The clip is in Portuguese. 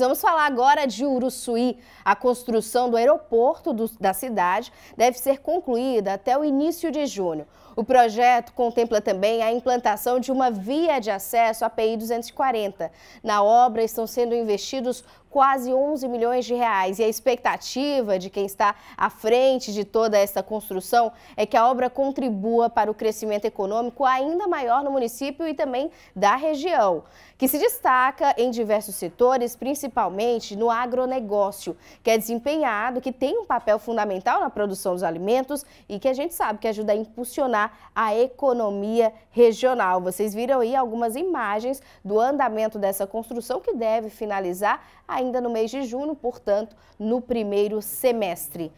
Vamos falar agora de Uruçuí. A construção do aeroporto do, da cidade deve ser concluída até o início de junho. O projeto contempla também a implantação de uma via de acesso à PI 240. Na obra estão sendo investidos quase 11 milhões de reais e a expectativa de quem está à frente de toda essa construção é que a obra contribua para o crescimento econômico ainda maior no município e também da região, que se destaca em diversos setores, principalmente principalmente no agronegócio, que é desempenhado, que tem um papel fundamental na produção dos alimentos e que a gente sabe que ajuda a impulsionar a economia regional. Vocês viram aí algumas imagens do andamento dessa construção que deve finalizar ainda no mês de junho, portanto, no primeiro semestre.